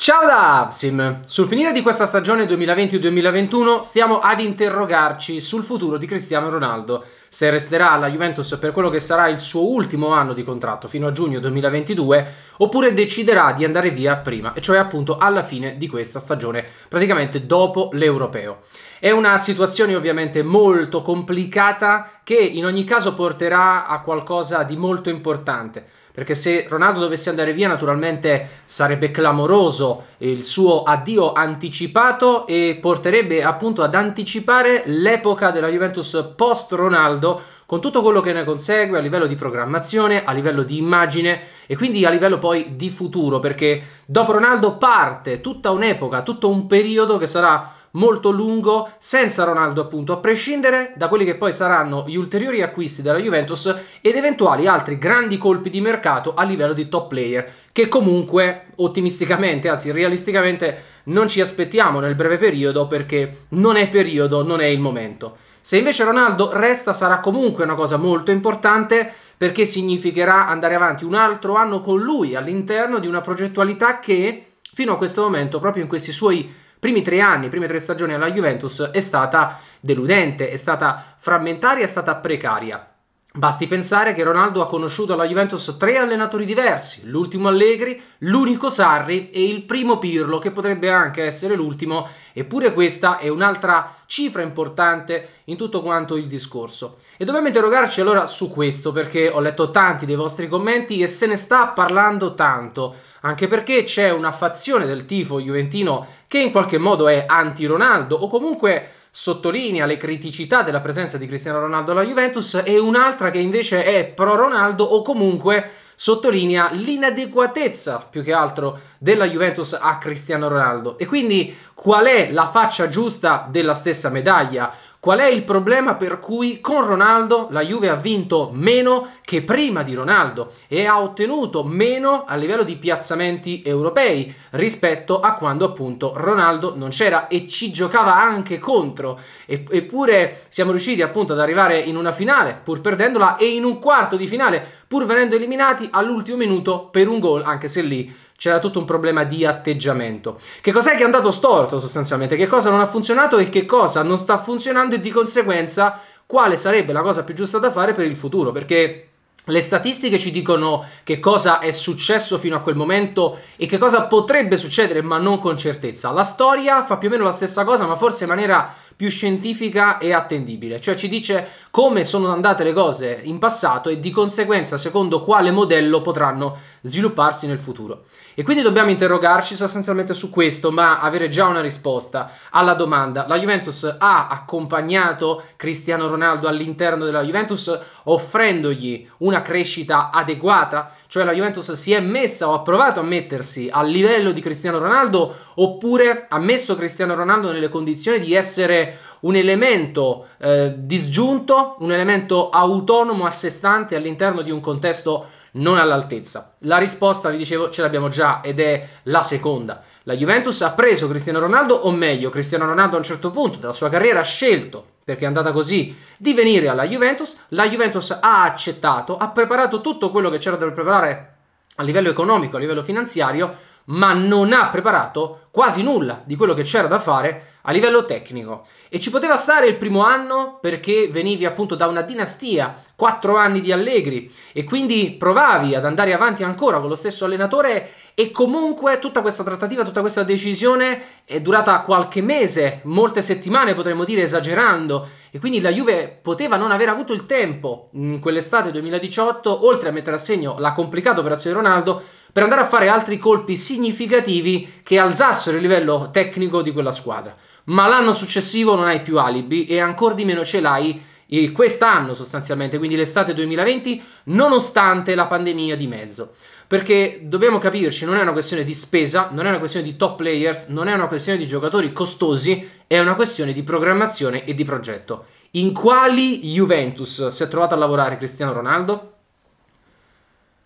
Ciao da Avsim! Sul finire di questa stagione 2020-2021 stiamo ad interrogarci sul futuro di Cristiano Ronaldo, se resterà alla Juventus per quello che sarà il suo ultimo anno di contratto fino a giugno 2022 oppure deciderà di andare via prima, e cioè appunto alla fine di questa stagione, praticamente dopo l'Europeo. È una situazione ovviamente molto complicata che in ogni caso porterà a qualcosa di molto importante perché se Ronaldo dovesse andare via naturalmente sarebbe clamoroso il suo addio anticipato e porterebbe appunto ad anticipare l'epoca della Juventus post Ronaldo con tutto quello che ne consegue a livello di programmazione, a livello di immagine e quindi a livello poi di futuro perché dopo Ronaldo parte tutta un'epoca, tutto un periodo che sarà molto lungo senza Ronaldo, appunto, a prescindere da quelli che poi saranno gli ulteriori acquisti della Juventus ed eventuali altri grandi colpi di mercato a livello di top player che comunque ottimisticamente, anzi realisticamente non ci aspettiamo nel breve periodo perché non è periodo, non è il momento. Se invece Ronaldo resta sarà comunque una cosa molto importante perché significherà andare avanti un altro anno con lui all'interno di una progettualità che fino a questo momento, proprio in questi suoi primi tre anni, prime tre stagioni alla Juventus è stata deludente, è stata frammentaria, è stata precaria. Basti pensare che Ronaldo ha conosciuto alla Juventus tre allenatori diversi, l'ultimo Allegri, l'unico Sarri e il primo Pirlo, che potrebbe anche essere l'ultimo, eppure questa è un'altra cifra importante in tutto quanto il discorso. E dobbiamo interrogarci allora su questo, perché ho letto tanti dei vostri commenti e se ne sta parlando tanto, anche perché c'è una fazione del tifo juventino che in qualche modo è anti-Ronaldo o comunque sottolinea le criticità della presenza di Cristiano Ronaldo alla Juventus e un'altra che invece è pro Ronaldo o comunque sottolinea l'inadeguatezza più che altro della Juventus a Cristiano Ronaldo. E quindi qual è la faccia giusta della stessa medaglia? Qual è il problema per cui con Ronaldo la Juve ha vinto meno che prima di Ronaldo e ha ottenuto meno a livello di piazzamenti europei rispetto a quando appunto Ronaldo non c'era e ci giocava anche contro. eppure siamo riusciti appunto ad arrivare in una finale pur perdendola e in un quarto di finale pur venendo eliminati all'ultimo minuto per un gol, anche se lì c'era tutto un problema di atteggiamento. Che cos'è che è andato storto sostanzialmente? Che cosa non ha funzionato e che cosa non sta funzionando e di conseguenza quale sarebbe la cosa più giusta da fare per il futuro? Perché le statistiche ci dicono che cosa è successo fino a quel momento e che cosa potrebbe succedere, ma non con certezza. La storia fa più o meno la stessa cosa, ma forse in maniera più scientifica e attendibile, cioè ci dice come sono andate le cose in passato e di conseguenza secondo quale modello potranno svilupparsi nel futuro. E quindi dobbiamo interrogarci sostanzialmente su questo, ma avere già una risposta alla domanda. La Juventus ha accompagnato Cristiano Ronaldo all'interno della Juventus offrendogli una crescita adeguata? Cioè la Juventus si è messa o ha provato a mettersi al livello di Cristiano Ronaldo oppure ha messo Cristiano Ronaldo nelle condizioni di essere un elemento eh, disgiunto, un elemento autonomo, a sé stante all'interno di un contesto non all'altezza. La risposta, vi dicevo, ce l'abbiamo già ed è la seconda. La Juventus ha preso Cristiano Ronaldo, o meglio, Cristiano Ronaldo a un certo punto della sua carriera ha scelto, perché è andata così, di venire alla Juventus. La Juventus ha accettato, ha preparato tutto quello che c'era da preparare a livello economico, a livello finanziario, ma non ha preparato quasi nulla di quello che c'era da fare a livello tecnico. E ci poteva stare il primo anno perché venivi appunto da una dinastia, quattro anni di Allegri, e quindi provavi ad andare avanti ancora con lo stesso allenatore e comunque tutta questa trattativa, tutta questa decisione è durata qualche mese, molte settimane potremmo dire esagerando, e quindi la Juve poteva non aver avuto il tempo in quell'estate 2018, oltre a mettere a segno la complicata operazione Ronaldo, per andare a fare altri colpi significativi che alzassero il livello tecnico di quella squadra ma l'anno successivo non hai più alibi e ancora di meno ce l'hai eh, quest'anno sostanzialmente, quindi l'estate 2020, nonostante la pandemia di mezzo. Perché dobbiamo capirci, non è una questione di spesa, non è una questione di top players, non è una questione di giocatori costosi, è una questione di programmazione e di progetto. In quali Juventus si è trovato a lavorare Cristiano Ronaldo?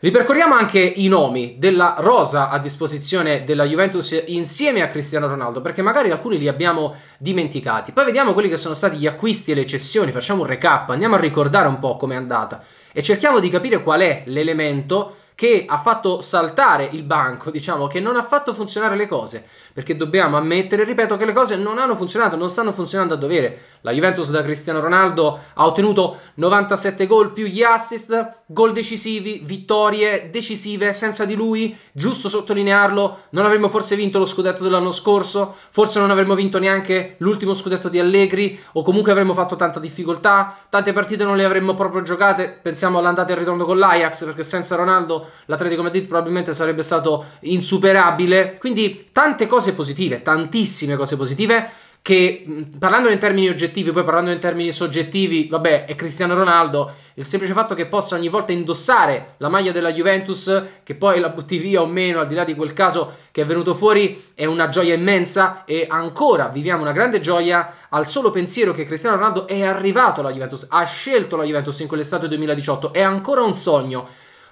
Ripercorriamo anche i nomi della rosa a disposizione della Juventus insieme a Cristiano Ronaldo, perché magari alcuni li abbiamo dimenticati. Poi vediamo quelli che sono stati gli acquisti e le cessioni, facciamo un recap, andiamo a ricordare un po' com'è andata e cerchiamo di capire qual è l'elemento che ha fatto saltare il banco, diciamo, che non ha fatto funzionare le cose, perché dobbiamo ammettere, ripeto, che le cose non hanno funzionato, non stanno funzionando a dovere. La Juventus da Cristiano Ronaldo ha ottenuto 97 gol più gli assist, gol decisivi, vittorie decisive senza di lui, giusto sottolinearlo, non avremmo forse vinto lo scudetto dell'anno scorso, forse non avremmo vinto neanche l'ultimo scudetto di Allegri o comunque avremmo fatto tanta difficoltà, tante partite non le avremmo proprio giocate, pensiamo all'andata e al ritorno con l'Ajax perché senza Ronaldo l'Atletico Madrid probabilmente sarebbe stato insuperabile. Quindi tante cose positive, tantissime cose positive che parlando in termini oggettivi, poi parlando in termini soggettivi, vabbè, è Cristiano Ronaldo, il semplice fatto che possa ogni volta indossare la maglia della Juventus, che poi la butti via o meno, al di là di quel caso che è venuto fuori, è una gioia immensa e ancora viviamo una grande gioia al solo pensiero che Cristiano Ronaldo è arrivato alla Juventus, ha scelto la Juventus in quell'estate 2018, è ancora un sogno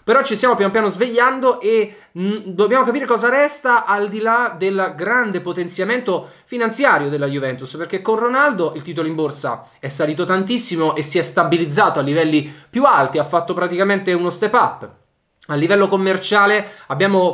però ci stiamo pian piano svegliando e mh, mm, dobbiamo capire cosa resta al di là del grande potenziamento finanziario della Juventus, perché con Ronaldo il titolo in borsa è salito tantissimo e si è stabilizzato a livelli più alti, ha fatto praticamente uno step up a livello commerciale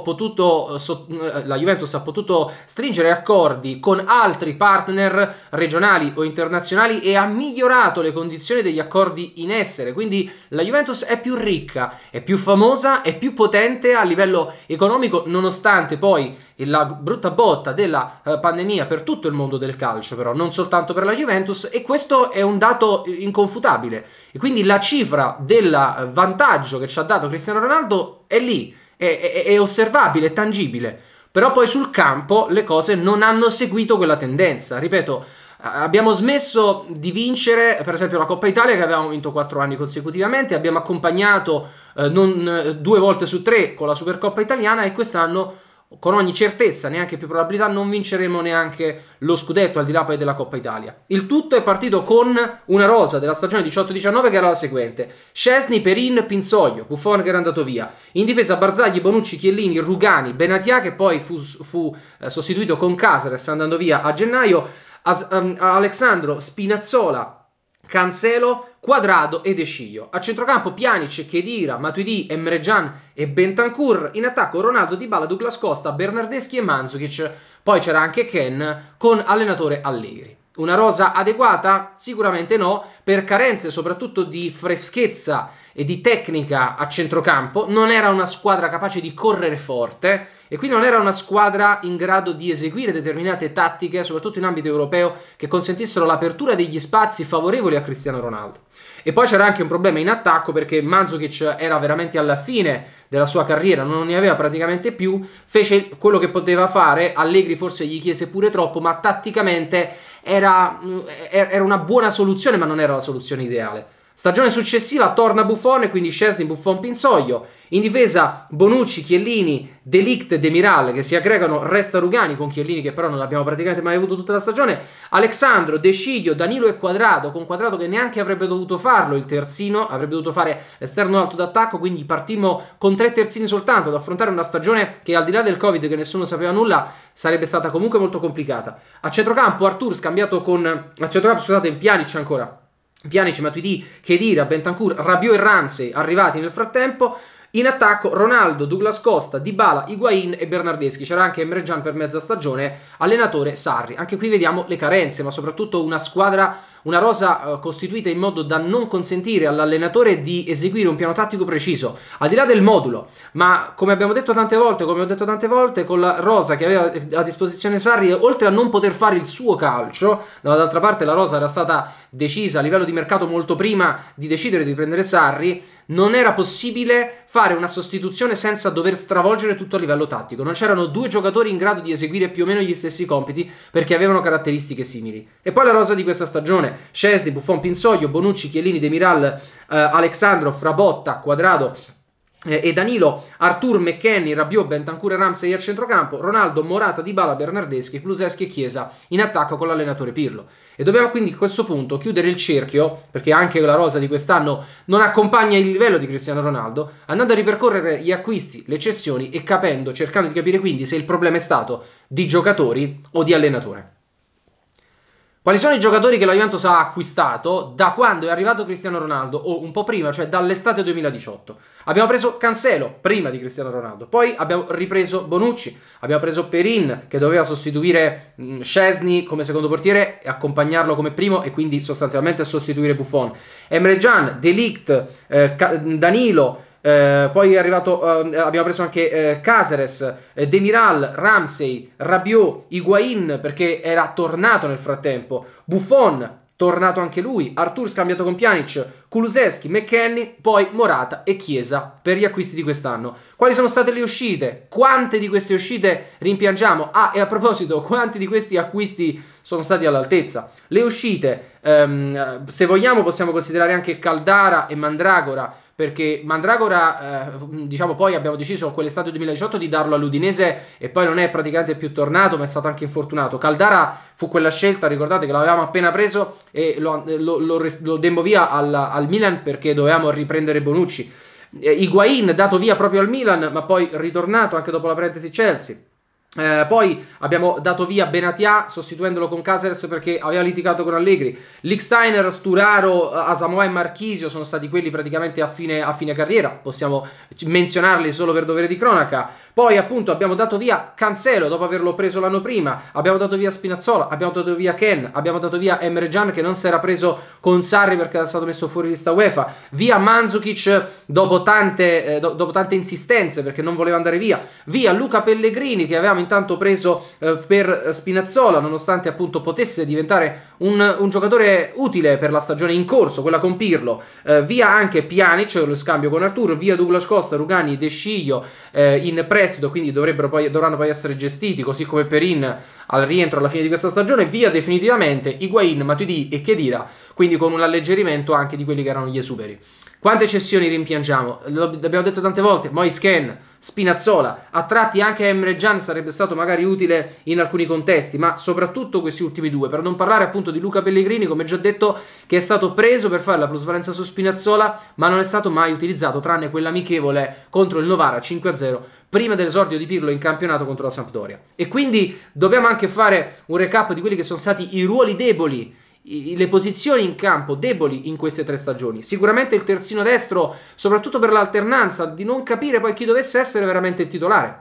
potuto, eh, mm, eh, la Juventus ha potuto stringere accordi con altri partner regionali o internazionali e ha migliorato le condizioni degli accordi in essere, quindi la Juventus è più ricca, è più famosa, è più potente a livello economico nonostante poi la brutta botta della eh, pandemia per tutto il mondo del calcio, però non soltanto per la Juventus, e questo è un dato eh, inconfutabile. E quindi la cifra del eh, vantaggio che ci ha dato Cristiano Ronaldo è lì, è, è, è osservabile, è tangibile. Però poi sul campo le cose non hanno seguito quella tendenza. Ripeto, Abbiamo smesso di vincere, per esempio, la Coppa Italia che avevamo vinto quattro anni consecutivamente, abbiamo accompagnato eh, non, due volte su tre con la Supercoppa italiana e quest'anno con ogni certezza, neanche più probabilità, non vinceremo neanche lo scudetto al di là poi della Coppa Italia. Il tutto è partito con una rosa della stagione 18-19 che era la seguente: Scesni, Perin, Pinsoglio, Buffon che era andato via. In difesa Barzagli, Bonucci, Chiellini, Rugani, Benatia che poi fu, fu eh, sostituito con Casares andando via a gennaio, As, um, Alexandro, Spinazzola, Cancelo, Quadrado ed Escio. A centrocampo Pjanic, Chedira, Matuidi, Emre Can e Bentancur. In attacco Ronaldo, Dybala, Douglas Costa, Bernardeschi e Mandzukic. Poi c'era anche Ken con allenatore Allegri. Una rosa adeguata? Sicuramente no, per carenze soprattutto di freschezza e di tecnica a centrocampo, non era una squadra capace di correre forte e quindi non era una squadra in grado di eseguire determinate tattiche, soprattutto in ambito europeo, che consentissero l'apertura degli spazi favorevoli a Cristiano Ronaldo. E poi c'era anche un problema in attacco perché Manzukic era veramente alla fine della sua carriera, non ne aveva praticamente più, fece quello che poteva fare, Allegri forse gli chiese pure troppo, ma tatticamente era, era una buona soluzione, ma non era la soluzione ideale. Stagione successiva torna Buffon e quindi Scesni, Buffon, Pinsoglio. In difesa Bonucci, Chiellini, Delict e Demiral che si aggregano, resta Rugani con Chiellini che però non l'abbiamo praticamente mai avuto tutta la stagione, Alexandro, De Sciglio, Danilo e Quadrado, con Quadrado che neanche avrebbe dovuto farlo il terzino, avrebbe dovuto fare esterno alto d'attacco, quindi partimmo con tre terzini soltanto ad affrontare una stagione che al di là del Covid che nessuno sapeva nulla sarebbe stata comunque molto complicata. A centrocampo Artur scambiato con... a centrocampo scusate in Pjanic ancora Pjanic, Matuidi, Kedira, Bentancur, Rabiot e Ramsey arrivati nel frattempo. In attacco Ronaldo, Douglas Costa, Dybala, Higuain e Bernardeschi. C'era anche Emre Can per mezza stagione, allenatore Sarri. Anche qui vediamo le carenze, ma soprattutto una squadra una rosa eh, costituita in modo da non consentire all'allenatore di eseguire un piano tattico preciso, al di là del modulo, ma come abbiamo detto tante volte, come ho detto tante volte, con la rosa che aveva a disposizione Sarri, oltre a non poter fare il suo calcio, dall'altra parte la rosa era stata decisa a livello di mercato molto prima di decidere di prendere Sarri, non era possibile fare una sostituzione senza dover stravolgere tutto a livello tattico. Non c'erano due giocatori in grado di eseguire più o meno gli stessi compiti perché avevano caratteristiche simili. E poi la rosa di questa stagione. Buffone, Scesni, Buffon, Pinsoglio, Bonucci, Chiellini, Demiral, eh, Alexandro, Frabotta, Quadrado eh, e Danilo, Artur, McKenny, Rabiot, Bentancur e Ramsey al centrocampo, Ronaldo, Morata, Dybala, Bernardeschi, Kluseschi e Chiesa in attacco con l'allenatore Pirlo. E dobbiamo quindi a questo punto chiudere il cerchio, perché anche la rosa di quest'anno non accompagna il livello di Cristiano Ronaldo, andando a ripercorrere gli acquisti, le cessioni e capendo, cercando di capire quindi se il problema è stato di giocatori o di allenatore. Quali sono i giocatori che la Juventus ha acquistato da quando è arrivato Cristiano Ronaldo o un po' prima, cioè dall'estate 2018? Abbiamo preso Cancelo prima di Cristiano Ronaldo, poi abbiamo ripreso Bonucci, abbiamo preso Perin che doveva sostituire mm, Scesni come secondo portiere e accompagnarlo come primo e quindi sostanzialmente sostituire Buffon, Emre Gian, Delict, eh, Danilo, eh, poi è arrivato, ehm, eh, abbiamo preso anche eh, Caceres, eh, Demiral, Ramsey, Rabiot, Higuain perché era tornato nel frattempo, Buffon, tornato anche lui, Artur scambiato con Pjanic, Kuluseschi, McKenny, poi Morata e Chiesa per gli acquisti di quest'anno. Quali sono state le uscite? Quante di queste uscite rimpiangiamo? Ah, e a proposito, quanti di questi acquisti sono stati all'altezza? Le uscite, ehm, eh, se vogliamo possiamo considerare anche Caldara e Mandragora perché Mandragora, eh, mm, diciamo poi abbiamo deciso con quell'estate 2018 di darlo all'Udinese e poi non è praticamente più tornato, ma è stato anche infortunato. Caldara fu quella scelta, ricordate che l'avevamo appena preso e lo, lo, lo, lo demmo via al, al, Milan perché dovevamo riprendere Bonucci. Eh, Higuain dato via proprio al Milan, ma poi ritornato anche dopo la parentesi Chelsea. Eh, poi abbiamo dato via Benatia sostituendolo con Caseres perché aveva litigato con Allegri. Licksteiner, Sturaro, Asamoah e Marchisio sono stati quelli praticamente a fine, a fine carriera. Possiamo menzionarli solo per dovere di cronaca. Poi appunto abbiamo dato via Cancelo dopo averlo preso l'anno prima, abbiamo dato via Spinazzola, abbiamo dato via Ken, abbiamo dato via Emre Can che non si era preso con Sarri perché era stato messo fuori lista UEFA, via Manzukic dopo tante, eh, dopo tante insistenze perché non voleva andare via, via Luca Pellegrini che avevamo intanto preso eh, per Spinazzola nonostante appunto potesse diventare un, un, giocatore utile per la stagione in corso, quella con Pirlo, eh, via anche Pjanic, lo scambio con Arturo, via Douglas Costa, Rugani, De Sciglio eh, in prestito, quindi poi, dovranno poi essere gestiti, così come Perin al rientro alla fine di questa stagione, via definitivamente Higuain, Matuidi e Chedira, quindi con un alleggerimento anche di quelli che erano gli esuberi. Quante cessioni rimpiangiamo? L'abbiamo detto tante volte, Moisken, Spinazzola, a tratti anche Emre Gian sarebbe stato magari utile in alcuni contesti, ma soprattutto questi ultimi due, per non parlare appunto di Luca Pellegrini, come già detto, che è stato preso per fare la plusvalenza su Spinazzola, ma non è stato mai utilizzato, tranne quell'amichevole contro il Novara 5-0, prima dell'esordio di Pirlo in campionato contro la Sampdoria. E quindi dobbiamo anche fare un recap di quelli che sono stati i ruoli deboli le posizioni in campo deboli in queste tre stagioni. Sicuramente il terzino destro, soprattutto per l'alternanza, di non capire poi chi dovesse essere veramente il titolare.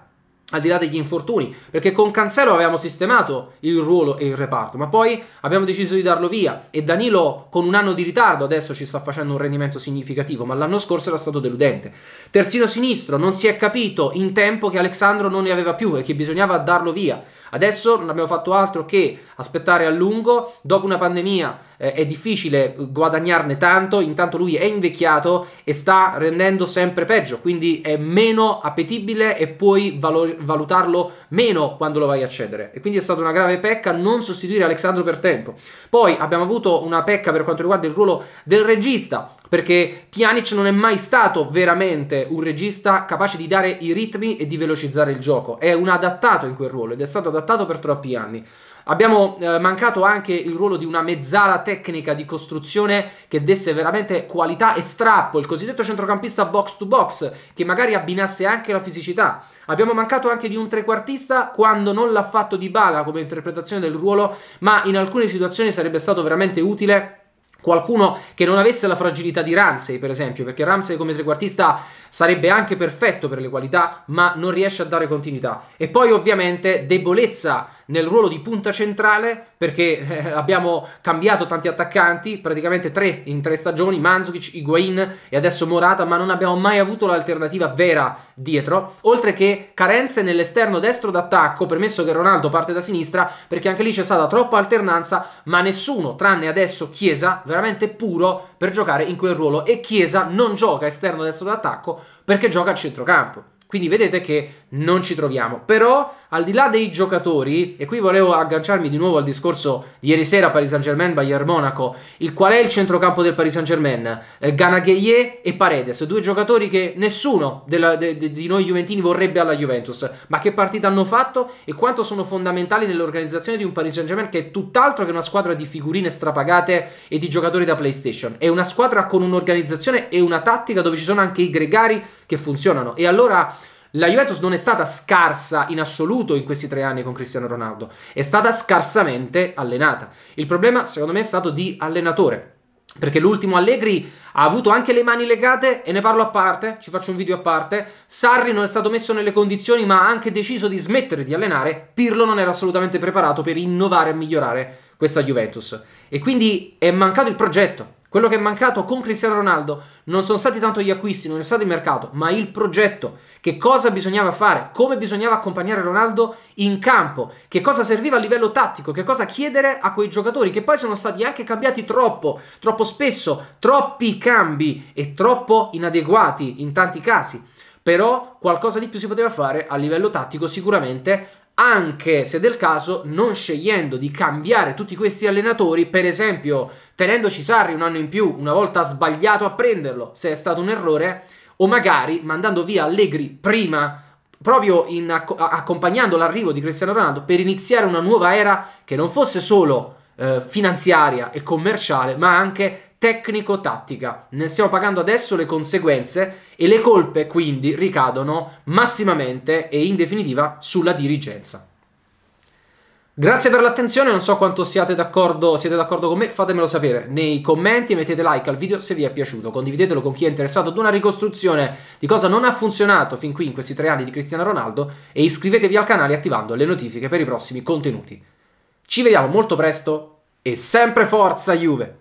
Al di là degli infortuni, perché con Cancelo avevamo sistemato il ruolo e il reparto, ma poi abbiamo deciso di darlo via. E Danilo, con un anno di ritardo, adesso ci sta facendo un rendimento significativo, ma l'anno scorso era stato deludente. Terzino sinistro, non si è capito in tempo che Alexandro non ne aveva più e che bisognava darlo via. Adesso non abbiamo fatto altro che aspettare a lungo, dopo una pandemia eh, è difficile guadagnarne tanto, intanto lui è invecchiato e sta rendendo sempre peggio, quindi è meno appetibile e puoi valor- valutarlo meno quando lo vai a cedere. E quindi è stata una grave pecca non sostituire Alexandro per tempo. Poi abbiamo avuto una pecca per quanto riguarda il ruolo del regista, perché Pjanic non è mai stato veramente un regista capace di dare i ritmi e di velocizzare il gioco. È un adattato in quel ruolo ed è stato adattato per troppi anni. Abbiamo eh, mancato anche il ruolo di una mezzala tecnica di costruzione che desse veramente qualità e strappo, il cosiddetto centrocampista box to box, che magari abbinasse anche la fisicità. Abbiamo mancato anche di un trequartista quando non l'ha fatto di bala come interpretazione del ruolo, ma in alcune situazioni sarebbe stato veramente utile qualcuno che non avesse la fragilità di Ramsey, per esempio, perché Ramsey come trequartista sarebbe anche perfetto per le qualità, ma non riesce a dare continuità. E poi ovviamente debolezza nel ruolo di punta centrale perché eh, abbiamo cambiato tanti attaccanti, praticamente tre in tre stagioni, Manzukic, Higuain e adesso Morata, ma non abbiamo mai avuto l'alternativa vera dietro, oltre che carenze nell'esterno destro d'attacco, permesso che Ronaldo parte da sinistra, perché anche lì c'è stata troppa alternanza, ma nessuno, tranne adesso Chiesa, veramente puro per giocare in quel ruolo e Chiesa non gioca esterno destro d'attacco perché gioca a centrocampo. Quindi vedete che non ci troviamo. Però, al di là dei giocatori, e qui volevo agganciarmi di nuovo al discorso di ieri sera Paris Saint-Germain, Bayern Monaco, il qual è il centrocampo del Paris Saint-Germain? Eh, Ganagheie e Paredes, due giocatori che nessuno della, de, de, di noi Juventini vorrebbe alla Juventus. Ma che partita hanno fatto e quanto sono fondamentali nell'organizzazione di un Paris Saint-Germain che è tutt'altro che una squadra di figurine strapagate e di giocatori da PlayStation. È una squadra con un'organizzazione e una tattica dove ci sono anche i gregari che funzionano. E allora la Juventus non è stata scarsa in assoluto in questi tre anni con Cristiano Ronaldo, è stata scarsamente allenata. Il problema, secondo me, è stato di allenatore. Perché l'ultimo Allegri ha avuto anche le mani legate e ne parlo a parte, ci faccio un video a parte. Sarri non è stato messo nelle condizioni, ma ha anche deciso di smettere di allenare. Pirlo non era assolutamente preparato per innovare e migliorare questa Juventus. E quindi è mancato il progetto. Quello che è mancato con Cristiano Ronaldo non sono stati tanto gli acquisti, non è stato il mercato, ma il progetto. Che cosa bisognava fare, come bisognava accompagnare Ronaldo in campo, che cosa serviva a livello tattico, che cosa chiedere a quei giocatori che poi sono stati anche cambiati troppo, troppo spesso, troppi cambi e troppo inadeguati in tanti casi. Però qualcosa di più si poteva fare a livello tattico sicuramente anche se del caso non scegliendo di cambiare tutti questi allenatori, per esempio tenendoci Sarri un anno in più, una volta sbagliato a prenderlo, se è stato un errore, o magari mandando via Allegri prima proprio acc accompagnando l'arrivo di Cristiano Ronaldo per iniziare una nuova era che non fosse solo eh, finanziaria e commerciale, ma anche tecnico-tattica. Ne stiamo pagando adesso le conseguenze e le colpe quindi ricadono massimamente e in definitiva sulla dirigenza. Grazie per l'attenzione, non so quanto siate d'accordo, siete d'accordo con me, fatemelo sapere nei commenti, mettete like al video se vi è piaciuto, condividetelo con chi è interessato ad una ricostruzione di cosa non ha funzionato fin qui in questi tre anni di Cristiano Ronaldo e iscrivetevi al canale attivando le notifiche per i prossimi contenuti. Ci vediamo molto presto e sempre forza Juve!